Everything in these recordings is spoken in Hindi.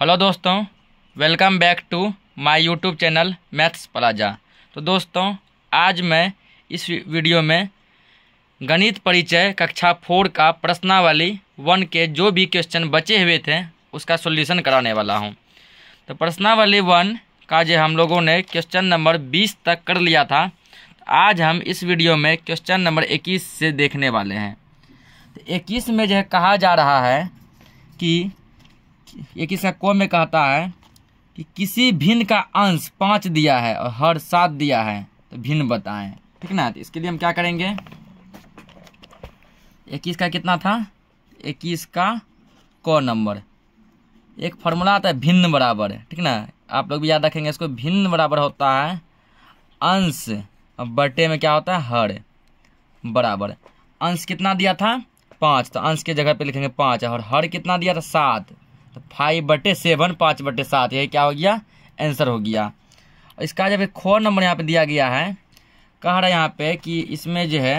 हेलो दोस्तों welcome back to my YouTube channel Maths Plaza तो दोस्तों आज मैं इस वीडियो में गणित परिचय कक्षा फोर का प्रश्नावली वन के जो भी क्वेश्चन बचे हुए थे उसका सॉल्यूशन कराने वाला हूं तो प्रश्नावली वन का जो हम लोगों ने क्वेश्चन नंबर बीस तक कर लिया था तो आज हम इस वीडियो में क्वेश्चन नंबर इक्कीस से देखने वाले हैं तो इक्कीस में जो कहा जा रहा है कि ये किसका को में कहता है कि किसी भिन्न का अंश पाँच दिया है और हर सात दिया है तो भिन्न बताएं ठीक ना तो इसके लिए हम क्या करेंगे इक्कीस का कितना था इक्कीस का क नंबर एक फार्मूला आता है भिन्न बराबर ठीक ना आप लोग भी याद रखेंगे इसको भिन्न बराबर होता है अंश बटे में क्या होता है हर बराबर अंश कितना दिया था पाँच तो अंश के जगह पे लिखेंगे पाँच और हर कितना दिया था सात तो फाइव बटे सेवन पाँच बटे सात ये क्या हो गया आंसर हो गया इसका जब खोर नंबर यहाँ पे दिया गया है कह रहा है यहाँ पे कि इसमें जो है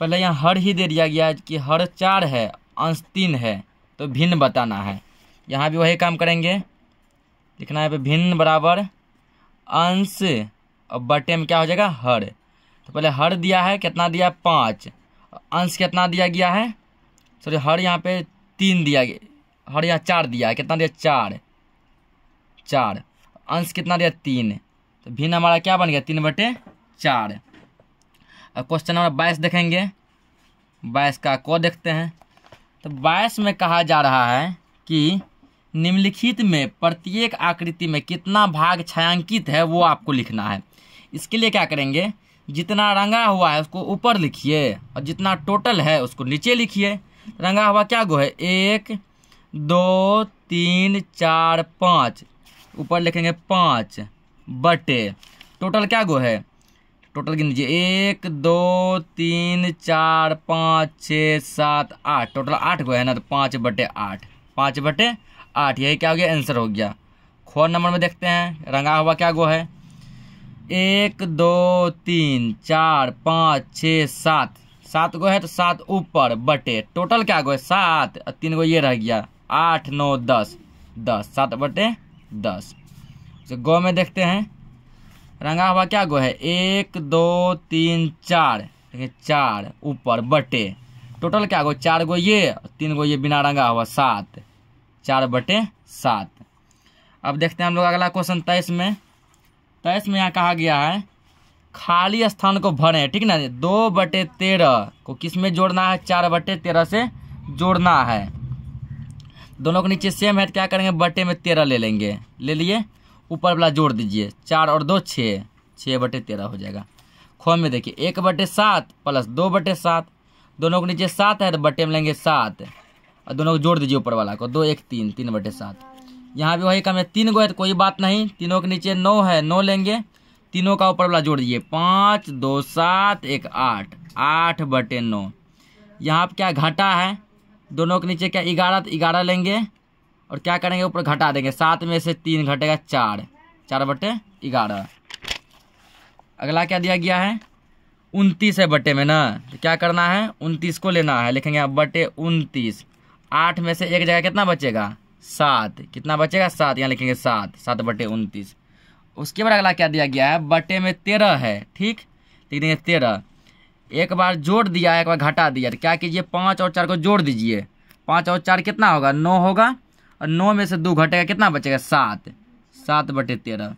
पहले यहाँ हर ही दे दिया गया कि हर चार है अंश तीन है तो भिन्न बताना है यहाँ भी वही काम करेंगे लिखना है पे भिन्न बराबर अंश और बटे में क्या हो जाएगा हर तो पहले हर दिया है कितना दिया पाँच अंश कितना दिया गया है सॉरी हर यहाँ पे तीन दिया गया हर यहाँ चार दिया है कितना दिया चार चार अंश कितना दिया तीन तो भिन्न हमारा क्या बन गया तीन बटे चार अब क्वेश्चन नंबर बाईस देखेंगे बाईस का को देखते हैं तो बाईस में कहा जा रहा है कि निम्नलिखित में प्रत्येक आकृति में कितना भाग छायांकित है वो आपको लिखना है इसके लिए क्या करेंगे जितना रंगा हुआ है उसको ऊपर लिखिए और जितना टोटल है उसको नीचे लिखिए रंगा हुआ क्या गो है एक दो तीन चार पाँच ऊपर लिखेंगे पाँच बटे टोटल क्या गो है टोटल गिन लीजिए एक दो तीन चार पाँच छः सात आठ टोटल आठ गो है ना तो पाँच बटे आठ पाँच बटे आठ यही क्या हो गया आंसर हो गया खोर नंबर में देखते हैं रंगा हुआ क्या गो है एक दो तीन चार पाँच छः सात सात गो है तो सात ऊपर बटे टोटल क्या गो है सात तीन गो ये रह गया आठ नौ दस दस सात बटे दस तो गो में देखते हैं रंगा हुआ क्या गो है एक दो तीन चार देखिए चार ऊपर बटे टोटल क्या गो चार गो ये तीन गो ये बिना रंगा हुआ सात चार बटे सात अब देखते हैं हम लोग अगला क्वेश्चन तेईस में तेईस में यहाँ कहा गया है खाली स्थान को भरें ठीक ना दो बटे तेरह को किस में जोड़ना है चार बटे तेरह से जोड़ना है दोनों के नीचे सेम है तो क्या करेंगे बटे में तेरह ले लेंगे ले लिए ऊपर वाला जोड़ दीजिए चार और दो छः छः बटे तेरह हो जाएगा खो में देखिए एक बटे सात प्लस दो बटे सात दोनों के नीचे सात है तो बटे में लेंगे सात और दोनों को जोड़ दीजिए ऊपर वाला को दो एक तीन तीन बटे सात यहाँ भी वही कम है तीन गो है तो कोई बात नहीं तीनों के नीचे नौ है नौ लेंगे तीनों का ऊपर वाला जोड़ दीजिए पाँच दो सात एक आठ आठ बटे नौ यहाँ पर क्या घाटा है दोनों के नीचे क्या ग्यारह ग्यारह लेंगे और क्या करेंगे ऊपर घटा देंगे सात में से तीन घटेगा चार चार बटे ग्यारह अगला क्या दिया गया है उनतीस है बटे में ना तो क्या करना है उनतीस को लेना है लिखेंगे आप बटे उनतीस आठ में से एक जगह कितना बचेगा सात कितना बचेगा सात यहाँ लिखेंगे सात सात बटे उनतीस उसके बाद अगला क्या दिया गया है बटे में तेरह है ठीक लिख देंगे तेरह एक बार जोड़ दिया एक बार घटा दिया तो क्या कीजिए पाँच और चार को जोड़ दीजिए पाँच और चार कितना होगा नौ होगा और नौ में से दो घटेगा कितना बचेगा सात सात बटे तेरह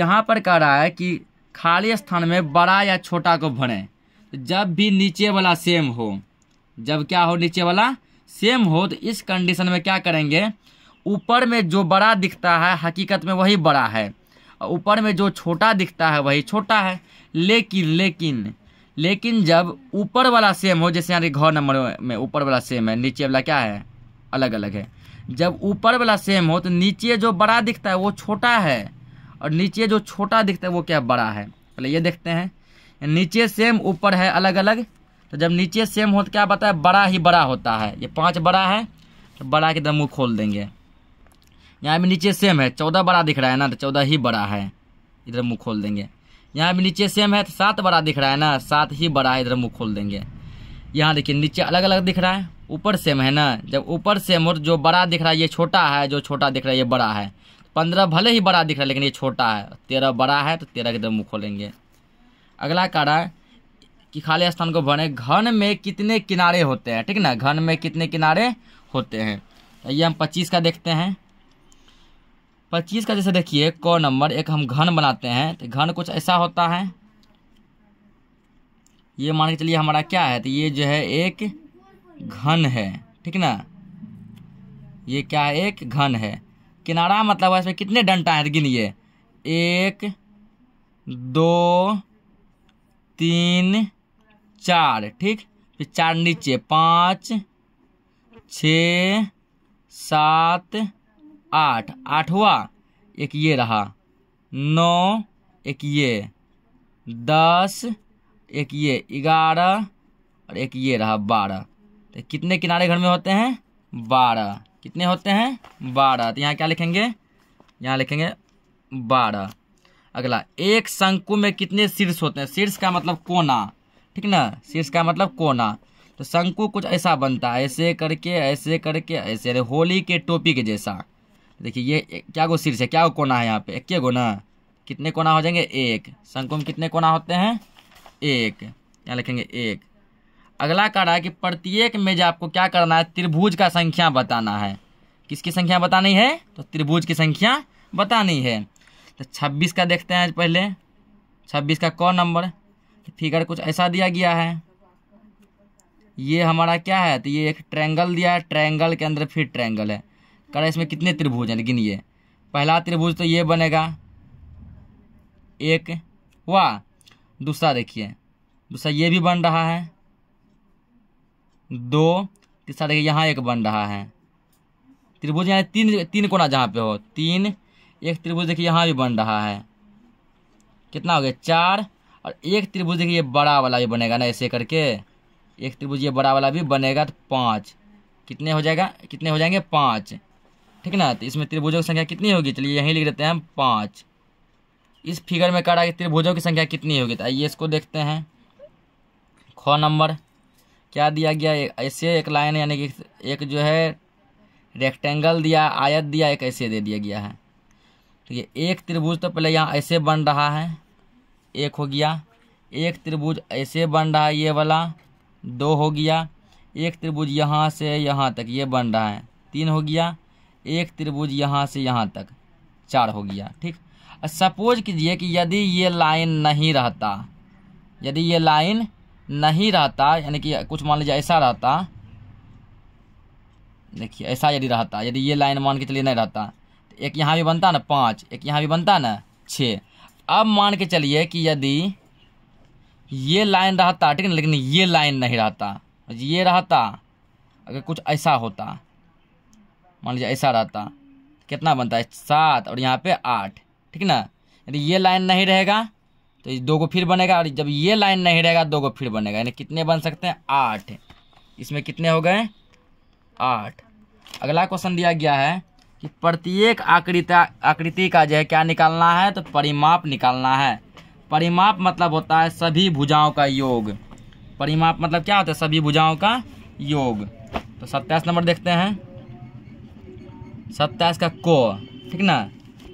यहाँ पर कह रहा है कि खाली स्थान में बड़ा या छोटा को भरें तो जब भी नीचे वाला सेम हो जब क्या हो नीचे वाला सेम हो तो इस कंडीशन में क्या करेंगे ऊपर में जो बड़ा दिखता है हकीकत में वही बड़ा है ऊपर में जो छोटा दिखता है वही छोटा है लेकिन लेकिन लेकिन जब ऊपर वाला सेम हो जैसे यहाँ घर नंबर में ऊपर वाला सेम है नीचे वाला क्या है अलग अलग है जब ऊपर वाला सेम हो तो नीचे जो बड़ा दिखता है वो छोटा है और नीचे जो छोटा दिखता है वो क्या बड़ा है पहले ये देखते हैं नीचे सेम ऊपर है अलग अलग तो जब नीचे सेम हो तो क्या है बड़ा ही बड़ा होता है ये पाँच बड़ा है तो बड़ा के दम मुँह खोल देंगे यहाँ भी नीचे सेम है चौदह बड़ा दिख रहा है ना तो चौदह ही बड़ा है इधर मुँह खोल देंगे यहाँ भी नीचे सेम है तो सात बड़ा दिख रहा है ना सात ही बड़ा है इधर मुँह खोल देंगे यहाँ देखिए नीचे अलग अलग दिख रहा है ऊपर सेम है ना जब ऊपर सेम और जो बड़ा दिख रहा है ये छोटा है जो छोटा दिख रहा है ये बड़ा है पंद्रह भले ही बड़ा दिख रहा है लेकिन ये छोटा है तेरह बड़ा है तो तेरह के इधर मुँह खोलेंगे अगला कारण कि खाली स्थान को भरें घन में कितने किनारे होते हैं ठीक ना घन में कितने किनारे होते हैं तो ये हम पच्चीस का देखते हैं पच्चीस का जैसे देखिए क नंबर एक हम घन बनाते हैं तो घन कुछ ऐसा होता है ये मान के चलिए हमारा क्या है तो ये जो है एक घन है ठीक ना ये क्या है एक घन है किनारा मतलब है इसमें कितने डंटा है तो गिनिए एक दो तीन चार ठीक चार नीचे पाँच छ सात आठ आठवा एक ये रहा नौ एक ये दस एक ये ग्यारह और एक ये रहा बारह तो कितने किनारे घर में होते हैं बारह कितने होते हैं बारह तो यहाँ क्या लिखेंगे यहाँ लिखेंगे बारह अगला एक शंकु में कितने शीर्ष होते हैं शीर्ष का मतलब कोना ठीक ना शीर्ष का मतलब कोना तो शंकु कुछ ऐसा बनता है ऐसे करके ऐसे करके ऐसे होली के टोपी के जैसा देखिए ये क्या गो शीर्ष है क्या गो कोना है यहाँ पे इक्के गो ना कितने कोना हो जाएंगे एक शंकु में कितने कोना होते हैं एक यहाँ लिखेंगे एक अगला कह रहा है कि प्रत्येक में जो आपको क्या करना है त्रिभुज का संख्या बताना है किसकी संख्या बतानी है तो त्रिभुज की संख्या बतानी है तो छब्बीस का देखते हैं पहले छब्बीस का कौन नंबर तो फिगर कुछ ऐसा दिया गया है ये हमारा क्या है तो ये एक ट्रैंगल दिया है ट्रैंगल के अंदर फिर ट्रैंगल है कह इसमें कितने त्रिभुज हैं लेकिन ये पहला त्रिभुज तो ये बनेगा एक वाह दूसरा देखिए दूसरा ये भी बन रहा है दो तीसरा देखिए यहाँ एक बन रहा है त्रिभुज यहाँ तीन तीन कोना जहाँ पे हो तीन एक त्रिभुज देखिए यहाँ भी बन रहा है कितना हो गया चार और एक त्रिभुज देखिए ये बड़ा वाला भी बनेगा ना ऐसे करके एक त्रिभुज ये बड़ा वाला भी बनेगा तो पाँच कितने हो जाएगा कितने हो जाएंगे पाँच ठीक है ना तो इसमें त्रिभुजों की संख्या कितनी होगी चलिए यहीं लिख देते हैं हम पाँच इस फिगर में है कि त्रिभुजों की संख्या कितनी होगी तो आइए इसको देखते हैं ख नंबर क्या दिया गया ऐसे एक लाइन यानी कि एक जो है रेक्टेंगल दिया आयत दिया एक ऐसे दे दिया गया है ठीक तो है एक त्रिभुज तो पहले यहाँ ऐसे बन रहा है एक हो गया एक त्रिभुज ऐसे बन रहा है ये वाला दो हो गया एक त्रिभुज यहाँ से यहाँ तक ये बन रहा है तीन हो गया एक त्रिभुज यहाँ से यहाँ तक चार हो गया ठीक सपोज कीजिए कि यदि ये लाइन नहीं रहता यदि ये लाइन नहीं रहता यानी कि कुछ मान लीजिए ऐसा रहता देखिए ऐसा यदि रहता यदि ये लाइन मान के चलिए नहीं रहता तो एक यहाँ भी बनता ना पाँच एक यहाँ भी बनता ना छः अब मान के चलिए कि यदि ये लाइन रहता ठीक है लेकिन ये लाइन नहीं रहता ये रहता अगर कुछ ऐसा होता मान लीजिए ऐसा रहता कितना बनता है सात और यहाँ पे आठ ठीक ना यदि ये लाइन नहीं रहेगा तो दो को फिर बनेगा और जब ये लाइन नहीं रहेगा दो को फिर बनेगा यानी कितने बन सकते हैं आठ इसमें कितने हो गए आठ अगला क्वेश्चन दिया गया है कि प्रत्येक आकृता आकृति का जो है क्या निकालना है तो परिमाप निकालना है परिमाप मतलब होता है सभी भुजाओं का योग परिमाप मतलब क्या होता है सभी भुजाओं का योग तो सत्ताईस नंबर देखते हैं सत्ताईस का को ठीक ना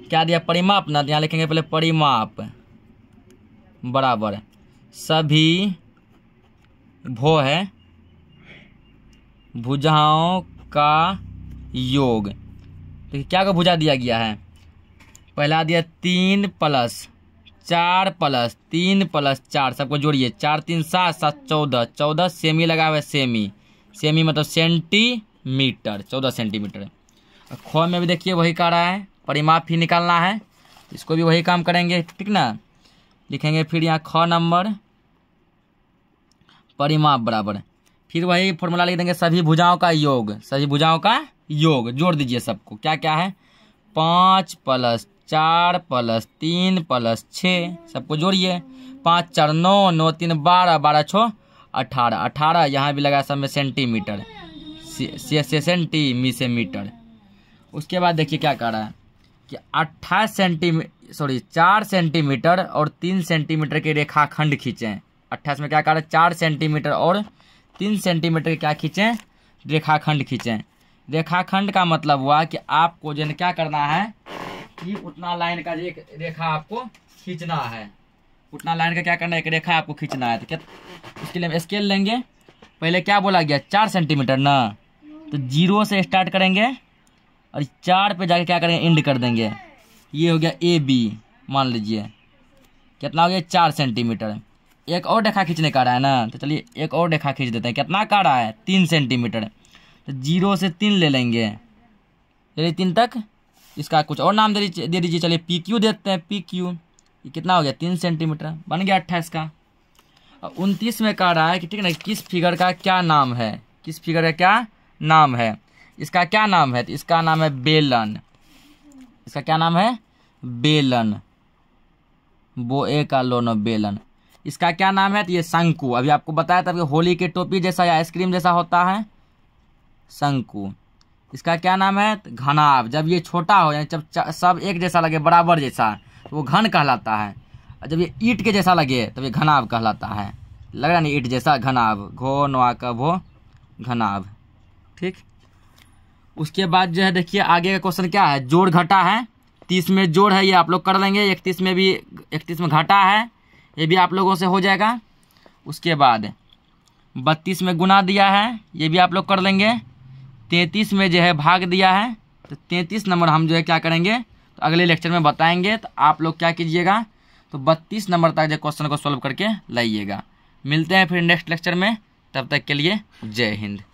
क्या दिया परिमाप ना यहाँ लिखेंगे पहले परिमाप बराबर सभी भो है भुजाओं का योग तो क्या का भुजा दिया गया है पहला दिया तीन प्लस चार प्लस तीन प्लस चार सबको जोड़िए चार तीन सात सात चौदह चौदह सेमी लगा हुआ है सेमी सेमी मतलब सेंटीमीटर चौदह सेंटीमीटर ख में भी देखिए वही का रहा है परिमाप ही निकालना है तो इसको भी वही काम करेंगे ठीक ना लिखेंगे फिर यहाँ ख नंबर परिमाप बराबर फिर वही फॉर्मूला लिख देंगे सभी भुजाओं का योग सभी भुजाओं का योग जोड़ दीजिए सबको क्या क्या है पाँच प्लस चार प्लस तीन प्लस छः सबको जोड़िए पाँच चार नौ नौ तीन बारह बारह छः अठारह अठारह यहाँ भी लगा सब में सेंटीमीटर से, से, से सेंटीमी से मीटर उसके बाद देखिए क्या कह रहा है कि अट्ठाईस सेंटीमीटर सॉरी चार सेंटीमीटर और तीन सेंटीमीटर के रेखाखंड खींचें अट्ठाईस में क्या कह रहा है चार सेंटीमीटर और तीन सेंटीमीटर के क्या खींचें रेखाखंड खींचें रेखाखंड का मतलब हुआ कि आपको जो क्या करना है कि उतना लाइन का एक रेखा आपको खींचना है उतना लाइन का क्या करना है एक रेखा आपको खींचना है तो क्या उसके लिए स्केल लेंगे पहले क्या बोला गया चार सेंटीमीटर ना तो जीरो से स्टार्ट करेंगे और चार पे जाके क्या करेंगे इंड कर देंगे ये हो गया ए बी मान लीजिए कितना हो गया चार सेंटीमीटर एक और रेखा खींचने का रहा है ना तो चलिए एक और रेखा खींच देते हैं कितना का रहा है तीन सेंटीमीटर तो जीरो से तीन ले लेंगे चलिए तीन तक इसका कुछ और नाम दे दे दीजिए चलिए पी क्यू देते हैं पी क्यू ये कितना हो गया तीन सेंटीमीटर बन गया अट्ठाईस का और उनतीस में कह रहा है कि ठीक है ना किस फिगर का क्या नाम है किस फिगर का क्या नाम है इसका क्या नाम है तो इसका नाम है बेलन इसका क्या नाम है बेलन बो ए का लोनो बेलन इसका क्या नाम है तो ये शंकु अभी आपको बताया था कि होली के टोपी जैसा या आइसक्रीम जैसा होता है शंकु इसका क्या नाम है तो घनाव जब ये छोटा हो यानी जब सब एक जैसा लगे बराबर जैसा तो वो घन कहलाता है और जब ये ईट के जैसा लगे तब तो ये घनाव कहलाता है लग रहा नहीं ईट जैसा घनाव घो नो का घनाव ठीक उसके बाद जो है देखिए आगे का क्वेश्चन क्या है जोड़ घटा है तीस में जोड़ है ये आप लोग कर लेंगे इकतीस में भी इकतीस में घटा है ये भी आप लोगों से हो जाएगा उसके बाद बत्तीस में गुना दिया है ये भी आप लोग कर लेंगे तैंतीस में जो है भाग दिया है तो तैंतीस नंबर हम जो है क्या करेंगे तो अगले लेक्चर में बताएंगे तो आप लोग क्या कीजिएगा तो बत्तीस नंबर तक जो क्वेश्चन को सॉल्व करके लाइएगा मिलते हैं फिर नेक्स्ट लेक्चर में तब तक के लिए जय हिंद